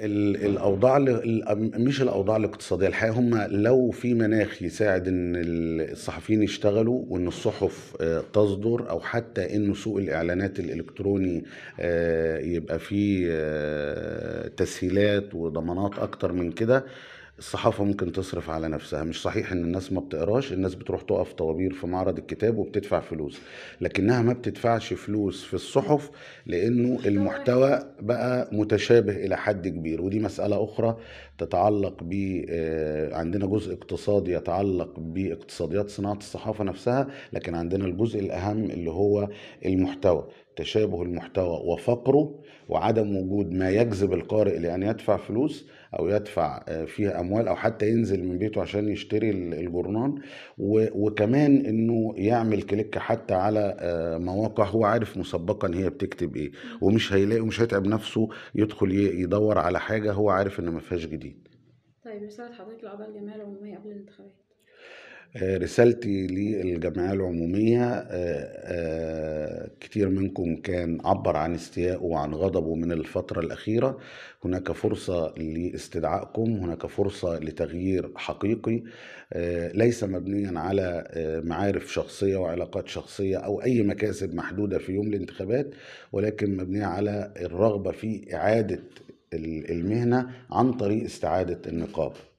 الاوضاع مش الاوضاع الاقتصاديه الحقيقه هم لو في مناخ يساعد ان الصحفيين يشتغلوا وان الصحف آه، تصدر او حتى ان سوق الاعلانات الالكتروني آه، يبقى فيه آه، تسهيلات وضمانات اكتر من كده الصحافه ممكن تصرف على نفسها مش صحيح ان الناس ما بتقراش الناس بتروح تقف طوابير في معرض الكتاب وبتدفع فلوس لكنها ما بتدفعش فلوس في الصحف لانه المحتوى بقى متشابه الى حد كبير ودي مساله اخرى تتعلق ب آه، عندنا جزء اقتصادي يتعلق باقتصاديات صناعه الصحافه نفسها لكن عندنا الجزء الاهم اللي هو المحتوى تشابه المحتوى وفقره وعدم وجود ما يجذب القارئ لان يدفع فلوس او يدفع آه، فيها اموال او حتى ينزل من بيته عشان يشتري الجورنان وكمان انه يعمل كليك حتى على آه، مواقع هو عارف مسبقا هي بتكتب ايه ومش هيلاقي ومش هيتعب نفسه يدخل يدور على حاجه هو عارف ان ما فيهاش جديد طيب رساله حضرتك لاعضاء الجمعيه العموميه قبل الانتخابات آه، رسالتي للجمعية العمومية آه، آه، كتير منكم كان عبر عن استيائه وعن غضبه من الفترة الأخيرة هناك فرصة لاستدعائكم هناك فرصة لتغيير حقيقي ليس مبنيا على معارف شخصية وعلاقات شخصية أو أي مكاسب محدودة في يوم الانتخابات ولكن مبنية على الرغبة في إعادة المهنة عن طريق استعادة النقاب